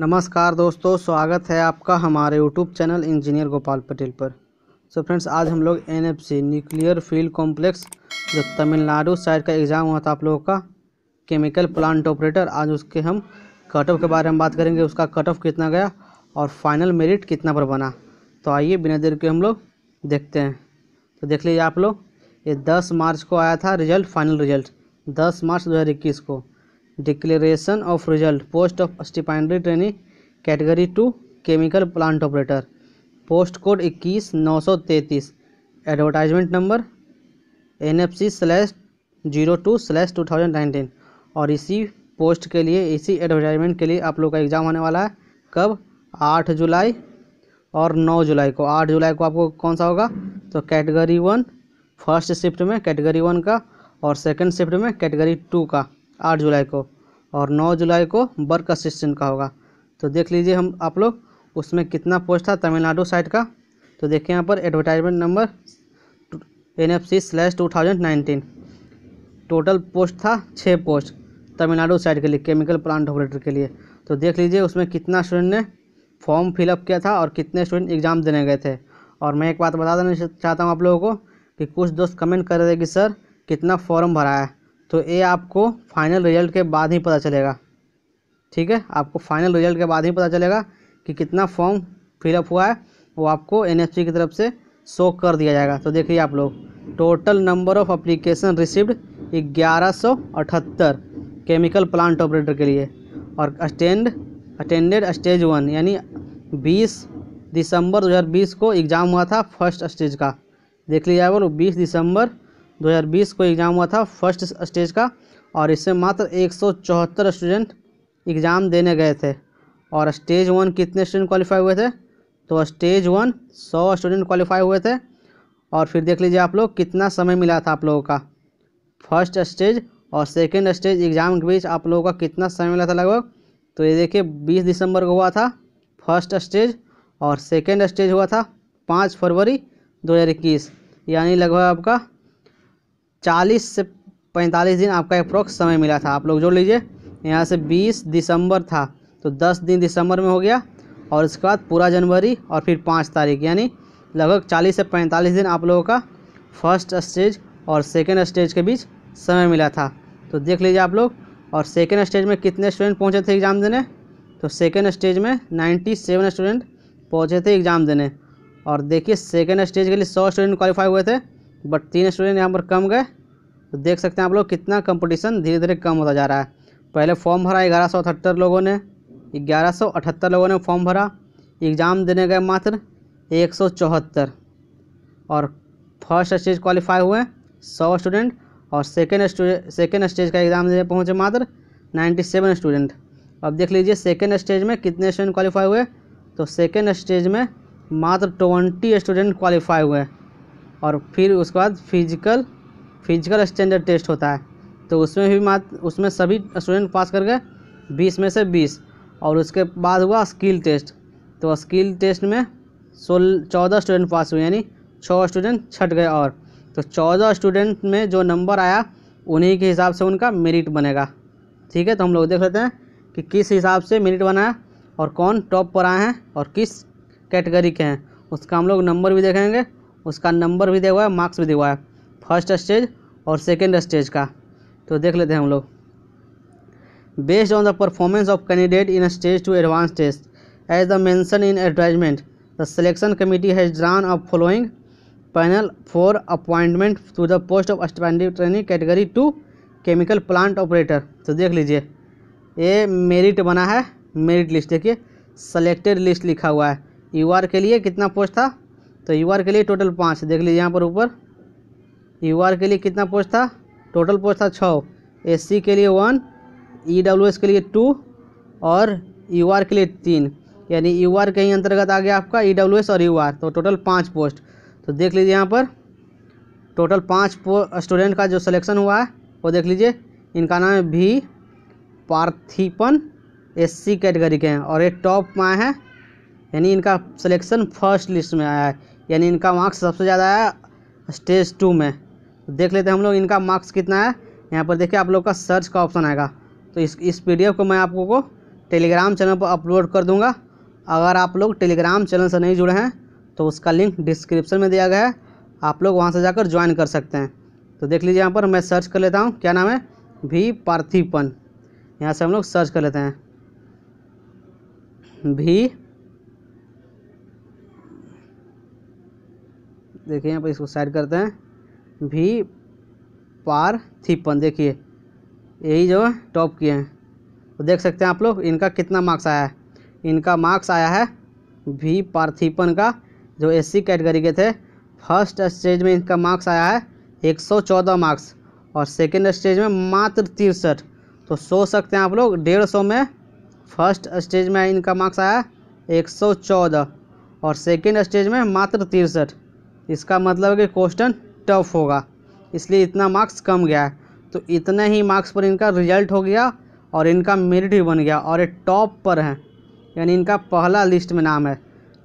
नमस्कार दोस्तों स्वागत है आपका हमारे YouTube channel engineer Gopal Patel पर सो so फ्रेंड्स आज हम लोग एन न्यूक्लियर फील्ड कॉम्प्लेक्स जो तमिलनाडु साइड का एग्ज़ाम हुआ था आप लोगों का केमिकल प्लांट ऑपरेटर आज उसके हम कट ऑफ के बारे में बात करेंगे उसका कट ऑफ कितना गया और फाइनल मेरिट कितना पर बना तो आइए बिना देर के हम लोग देखते हैं तो देख लीजिए आप लोग ये दस मार्च को आया था रिजल्ट फाइनल रिजल्ट दस मार्च दो को declaration of result post of stipendiary training category two chemical plant operator post code इक्कीस नौ सौ तैंतीस advertisement number N F C slash zero two slash two thousand nineteen और इसी पोस्ट के लिए इसी एडवर्टाइजमेंट के लिए आप लोग का एग्ज़ाम होने वाला है कब आठ जुलाई और नौ जुलाई को आठ जुलाई को आपको कौन सा होगा तो कैटेगरी वन फर्स्ट शिफ्ट में कैटेगरी वन का और सेकेंड शिफ्ट में कैटेगरी टू का आठ जुलाई को और नौ जुलाई को वर्क असिस्टेंट का होगा तो देख लीजिए हम आप लोग उसमें कितना पोस्ट था तमिलनाडु साइड का तो देखिए यहाँ पर advertisement number N F C slash two thousand nineteen total post था छः पोस्ट तमिलनाडु साइड के लिए केमिकल प्लांट ऑपरेटर के लिए तो देख लीजिए उसमें कितना स्टूडेंट ने फॉर्म फिलअप किया था और कितने स्टूडेंट एग्ज़ाम देने गए थे और मैं एक बात बता देना चाहता हूँ आप लोगों को कि कुछ दोस्त कमेंट कर रहे थे कि सर कितना फॉर्म भरा है तो ये आपको फाइनल रिजल्ट के बाद ही पता चलेगा ठीक है आपको फाइनल रिजल्ट के बाद ही पता चलेगा कि कितना फॉर्म फिलअप हुआ है वो आपको एन की तरफ से शो कर दिया जाएगा तो देखिए आप लोग total number of application received ग्यारह केमिकल प्लांट ऑपरेटर के लिए और अटेंड अटेंडेड स्टेज वन यानी 20 दिसंबर 2020 को एग्ज़ाम हुआ था फर्स्ट स्टेज का देख लिया जाएगा बीस दिसंबर 2020 को एग्ज़ाम हुआ था फर्स्ट स्टेज का और इससे मात्र एक स्टूडेंट एग्ज़ाम देने गए थे और स्टेज वन कितने स्टूडेंट क्वालिफाई हुए थे तो स्टेज वन सौ स्टूडेंट क्वालिफाई हुए थे और फिर देख लीजिए आप लोग कितना समय मिला था आप लोगों का फर्स्ट स्टेज और सेकेंड स्टेज एग्ज़ाम के बीच आप लोगों का कितना समय मिला था लगभग तो ये देखिए बीस दिसंबर को हुआ था फर्स्ट स्टेज और सेकेंड स्टेज हुआ था पाँच फरवरी 2021 यानी लगभग आपका चालीस से पैंतालीस दिन आपका अप्रोक्स समय मिला था आप लोग जोड़ लीजिए यहाँ से बीस दिसंबर था तो दस दिन दिसंबर में हो गया और इसके बाद पूरा जनवरी और फिर पाँच तारीख यानी लगभग चालीस से पैंतालीस दिन आप लोगों का फर्स्ट स्टेज और सेकेंड स्टेज के बीच समय मिला था तो देख लीजिए आप लोग और सेकेंड स्टेज में कितने स्टूडेंट पहुँचे थे एग्ज़ाम देने तो सेकेंड स्टेज में नाइन्टी सेवन स्टूडेंट पहुँचे थे एग्ज़ाम देने और देखिए सेकेंड स्टेज के लिए सौ स्टूडेंट क्वालिफाई हुए थे बट तीन स्टूडेंट यहाँ पर कम गए तो देख सकते हैं आप लोग कितना कंपटीशन धीरे धीरे कम होता जा रहा है पहले फॉर्म भरा ग्यारह सौ अठहत्तर लोगों ने ग्यारह सौ अठहत्तर लोगों ने फॉर्म भरा एग्ज़ाम देने गए मात्र एक सौ चौहत्तर और फर्स्ट स्टेज क्वालिफाई हुए सौ स्टूडेंट और सेकेंड सेकेंड स्टेज का एग्ज़ाम देने पहुँचे मात्र नाइन्टी सेवन स्टूडेंट अब देख लीजिए सेकेंड स्टेज में कितने स्टूडेंट क्वालिफाई हुए तो सेकेंड स्टेज में मात्र ट्वेंटी स्टूडेंट क्वालिफाई हुए और फिर उसके बाद फिजिकल फिजिकल स्टैंडर्ड टेस्ट होता है तो उसमें भी मात्र उसमें सभी स्टूडेंट पास कर गए बीस में से बीस और उसके बाद हुआ स्किल टेस्ट तो स्किल टेस्ट में सोल चौदह स्टूडेंट पास हुए यानी छः स्टूडेंट छट गए और तो चौदह स्टूडेंट में जो नंबर आया उन्हीं के हिसाब से उनका मेरिट बनेगा ठीक है तो हम लोग देख लेते हैं कि किस हिसाब से मेरिट बनाया और कौन टॉप पर आए हैं और किस कैटेगरी के हैं उसका हम लोग नंबर भी देखेंगे उसका नंबर भी दिया हुआ है मार्क्स भी दिया हुआ है फर्स्ट स्टेज और सेकेंड स्टेज का तो देख लेते हैं हम लोग based on the performance of candidate in stage two advance test as the mentioned in advertisement the selection committee has drawn up following panel for appointment to the post of standing training category two chemical plant operator तो देख लीजिए ये merit बना है merit list देखिए selected list लिखा हुआ है यूआर के लिए कितना पोस्ट था तो यू आर के लिए टोटल पाँच देख लीजिए यहाँ पर ऊपर यू आर के लिए कितना पोस्ट था टोटल पोस्ट था छः एस सी के लिए वन ई डब्ल्यू एस के लिए टू और यू आर के लिए तीन यानी यू आर के ही अंतर्गत आ गया आपका ई डब्ल्यू एस और यू आर तो टोटल पाँच पोस्ट तो देख लीजिए यहाँ पर टोटल पाँच स्टूडेंट का जो सिलेक्शन हुआ है वो देख लीजिए इनका नाम है भी पार्थिपन एससी कैटेगरी के हैं और ये टॉप में आए हैं यानी इनका सिलेक्शन फर्स्ट लिस्ट में आया है यानी इनका मार्क्स सबसे ज़्यादा है स्टेज टू में तो देख लेते हैं हम लोग इनका मार्क्स कितना है यहाँ पर देखिए आप लोग का सर्च का ऑप्शन आएगा तो इस इस पी को मैं आपको को टेलीग्राम चैनल पर अपलोड कर दूँगा अगर आप लोग टेलीग्राम चैनल से नहीं जुड़े हैं तो उसका लिंक डिस्क्रिप्शन में दिया गया है आप लोग वहाँ से जाकर ज्वाइन कर सकते हैं तो देख लीजिए यहाँ पर मैं सर्च कर लेता हूँ क्या नाम है भी पार्थिपन यहाँ से हम लोग सर्च कर लेते हैं भी देखिए यहाँ पर इसको साइड करते हैं भी पार थीपन देखिए यही जो है टॉप किए हैं तो देख सकते हैं आप लोग इनका कितना मार्क्स आया है इनका मार्क्स आया है भी पार्थिपन का जो एससी कैटेगरी के थे फर्स्ट स्टेज में इनका मार्क्स आया है 114 मार्क्स और सेकेंड स्टेज में मात्र तिरसठ तो सोच सकते हैं आप लोग डेढ़ सौ में फर्स्ट स्टेज में इनका मार्क्स आया एक सौ चौदह और सेकेंड स्टेज में मात्र तिरसठ इसका मतलब कि क्वेश्चन टफ होगा इसलिए इतना मार्क्स कम गया है तो इतने ही मार्क्स पर इनका रिजल्ट हो गया और इनका मेरिट भी बन गया और ये टॉप पर हैं यानी इनका पहला लिस्ट में नाम है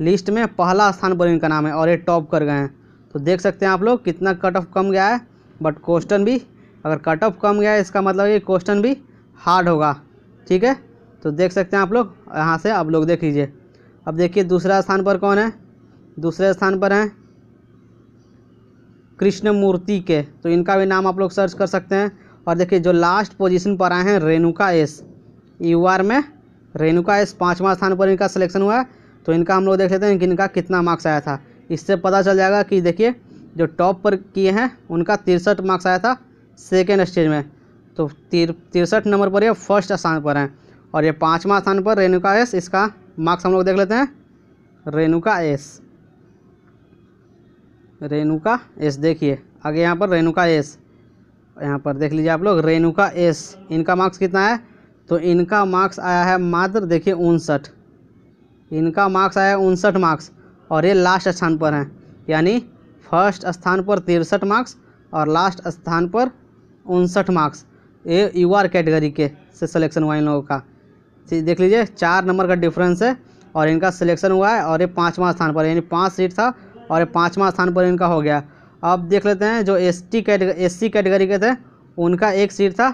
लिस्ट में पहला स्थान पर इनका नाम है और ये टॉप कर गए हैं तो देख सकते हैं आप लोग कितना कट ऑफ कम गया है बट क्वेश्चन भी अगर कट ऑफ कम गया है इसका मतलब ये क्वेश्चन भी हार्ड होगा ठीक है तो देख सकते हैं आप लोग यहाँ से आप लोग देख लीजिए अब देखिए दूसरा स्थान पर कौन है दूसरे स्थान पर हैं कृष्ण मूर्ति के तो इनका भी नाम आप लोग सर्च कर सकते हैं और देखिए जो लास्ट पोजीशन पर आए हैं रेणुका एस यू आर में रेणुका एस पाँचवा स्थान पर इनका सिलेक्शन हुआ है तो इनका हम लोग देख लेते हैं कि इनका कितना मार्क्स आया था इससे पता चल जाएगा कि देखिए जो टॉप पर किए हैं उनका तिरसठ मार्क्स आया था सेकेंड स्टेज में तो तिरसठ नंबर पर यह फर्स्ट स्थान पर हैं और ये पाँचवा स्थान पर रेणुका एस इसका मार्क्स हम लोग देख लेते हैं रेणुका एस रेणुका एस देखिए आगे यहाँ पर रेणुका एस यहाँ पर देख लीजिए आप लोग रेणुका एस इनका मार्क्स कितना है तो इनका मार्क्स आया है मात्र देखिए उनसठ इनका मार्क्स आया है उनसठ मार्क्स और ये लास्ट स्थान पर हैं यानी फर्स्ट स्थान पर तिरसठ मार्क्स और लास्ट स्थान पर उनसठ मार्क्स ये यू आर कैटेगरी के से सिलेक्शन हुआ इन लोगों का देख लीजिए चार नंबर का डिफरेंस है और इनका सिलेक्शन हुआ है और ये पाँचवा स्थान पर यानी पाँच सीट था और पाँचवा स्थान पर इनका हो गया अब देख लेते हैं जो S T category S C category के थे उनका एक सीट था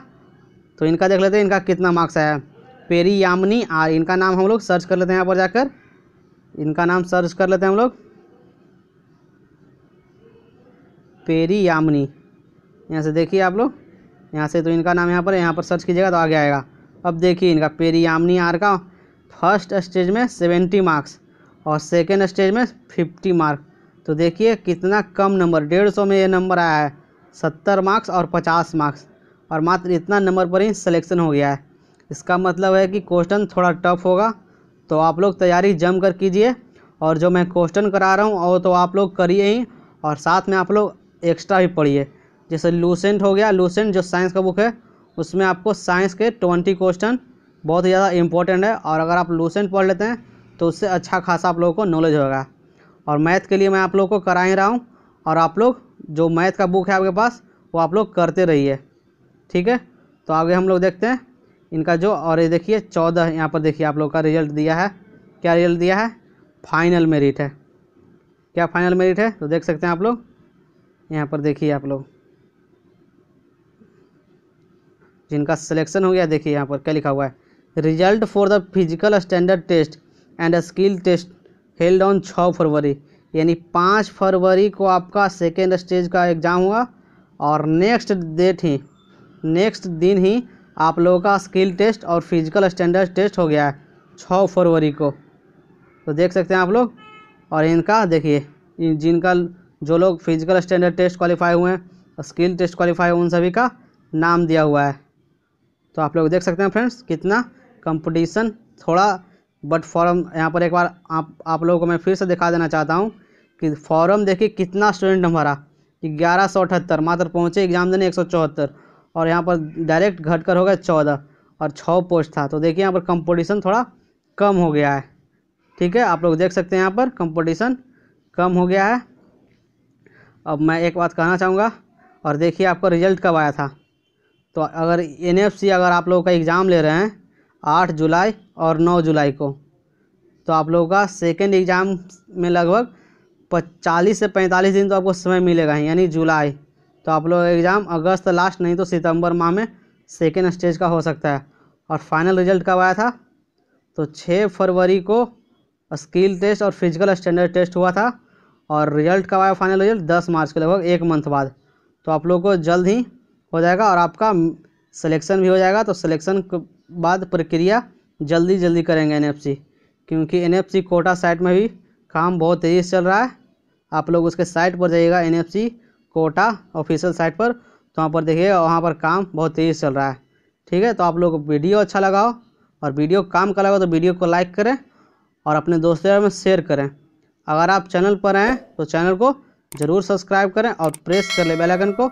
तो इनका देख लेते हैं इनका कितना मार्क्स आया पेरी यामनी आर इनका नाम हम लोग सर्च कर लेते हैं यहाँ पर जाकर इनका नाम सर्च कर लेते हैं हम लोग पेरी यामनी यहाँ से देखिए आप लोग यहाँ से तो इनका नाम यहाँ पर यहाँ पर सर्च कीजिएगा तो आगे आएगा अब देखिए इनका पेरी यामनी आर का फर्स्ट स्टेज में सेवेंटी मार्क्स और सेकेंड स्टेज में फिफ्टी मार्क तो देखिए कितना कम नंबर डेढ़ सौ में ये नंबर आया है सत्तर मार्क्स और पचास मार्क्स और मात्र इतना नंबर पर ही सिलेक्शन हो गया है इसका मतलब है कि क्वेश्चन थोड़ा टफ होगा तो आप लोग तैयारी जम कर कीजिए और जो मैं क्वेश्चन करा रहा हूँ और तो आप लोग करिए ही और साथ में आप लोग एक्स्ट्रा भी पढ़िए जैसे लूसेंट हो गया लूसेंट जो साइंस का बुक है उसमें आपको साइंस के ट्वेंटी क्वेश्चन बहुत ही ज़्यादा इंपॉर्टेंट है और अगर आप लूसेंट पढ़ लेते हैं तो उससे अच्छा खासा आप लोगों को नॉलेज होगा और मैथ के लिए मैं आप लोग को करा ही रहा हूँ और आप लोग जो मैथ का बुक है आपके पास वो आप लोग करते रहिए ठीक है तो आगे हम लोग देखते हैं इनका जो और ये देखिए चौदह यहाँ पर देखिए आप लोग का रिजल्ट दिया है क्या रिजल्ट दिया है फाइनल मेरिट है क्या फाइनल मेरिट है तो देख सकते हैं आप लोग यहाँ पर देखिए आप लोग जिनका सिलेक्शन हो गया देखिए यहाँ पर क्या लिखा हुआ है result for the physical standard test and skill test held on छः फरवरी यानी पाँच फरवरी को आपका सेकेंड स्टेज का एग्ज़ाम हुआ और नेक्स्ट डेट ही नेक्स्ट दिन ही आप लोगों का स्किल टेस्ट और फिजिकल स्टैंडर्ड टेस्ट हो गया है छः फरवरी को तो देख सकते हैं आप लोग और इनका देखिए जिनका जो लोग फिजिकल स्टैंडर्ड टेस्ट क्वालिफाई हुए हैं स्किल टेस्ट क्वालिफाई उन सभी का नाम दिया हुआ है तो आप लोग देख सकते हैं फ्रेंड्स कितना कंपटीशन थोड़ा बट फॉर्म यहाँ पर एक बार आप आप लोगों को मैं फिर से दिखा देना चाहता हूँ कि फॉर्म देखिए कितना स्टूडेंट हमारा ग्यारह सौ अठहत्तर मात्र पहुँचे एग्ज़ाम देने एक सौ चौहत्तर और यहाँ पर डायरेक्ट घट कर हो गया चौदह और छः पोस्ट था तो देखिए यहाँ पर कंपटीशन थोड़ा कम हो गया है ठीक है आप लोग देख सकते हैं यहाँ पर कंपटीशन कम हो गया है अब मैं एक बात कहना चाहूँगा और देखिए आपका रिजल्ट कब आया था तो अगर एन अगर आप लोग का एग्ज़ाम ले रहे हैं आठ जुलाई और नौ जुलाई को तो आप लोगों का सेकेंड एग्ज़ाम में लगभग चालीस से पैंतालीस दिन तो आपको समय मिलेगा ही यानी जुलाई तो आप लोग एग्ज़ाम अगस्त लास्ट नहीं तो सितंबर माह में सेकेंड स्टेज का हो सकता है और फाइनल रिजल्ट कब आया था तो छः फरवरी को स्किल टेस्ट और फिजिकल स्टैंडर्ड टेस्ट हुआ था और रिजल्ट कब आया फाइनल रिजल्ट दस मार्च के लगभग एक मंथ बाद तो आप लोग को जल्द ही हो जाएगा और आपका सिलेक्शन भी हो जाएगा तो सिलेक्शन बाद प्रक्रिया जल्दी जल्दी करेंगे एनएफसी क्योंकि एनएफसी कोटा साइट में भी काम बहुत तेज़ी से चल रहा है आप लोग उसके साइट पर जाइएगा एनएफसी कोटा ऑफिशियल साइट पर तो वहाँ पर देखिएगा वहाँ पर काम बहुत तेज़ी से चल रहा है ठीक है तो आप लोग वीडियो अच्छा लगाओ और वीडियो काम का लगा तो वीडियो को लाइक करें और अपने दोस्तों में शेयर करें अगर आप चैनल पर हैं तो चैनल को ज़रूर सब्सक्राइब करें और प्रेस कर ले बेलाइकन को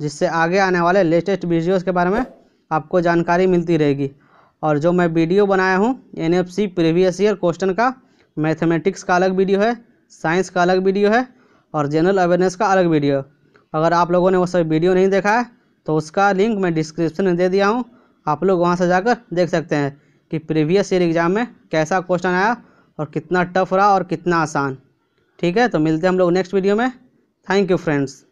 जिससे आगे आने वाले लेटेस्ट वीडियोज़ के बारे में आपको जानकारी मिलती रहेगी और जो मैं वीडियो बनाया हूँ N F C previous year question का मैथमेटिक्स का अलग वीडियो है साइंस का अलग वीडियो है और जनरल अवेयरनेस का अलग वीडियो अगर आप लोगों ने वो सब वीडियो नहीं देखा है तो उसका लिंक मैं डिस्क्रिप्शन में दे दिया हूँ आप लोग वहाँ से जाकर देख सकते हैं कि प्रीवियस ईयर एग्ज़ाम में कैसा क्वेश्चन आया और कितना टफ रहा और कितना आसान ठीक है तो मिलते हैं हम लोग नेक्स्ट वीडियो में थैंक यू फ्रेंड्स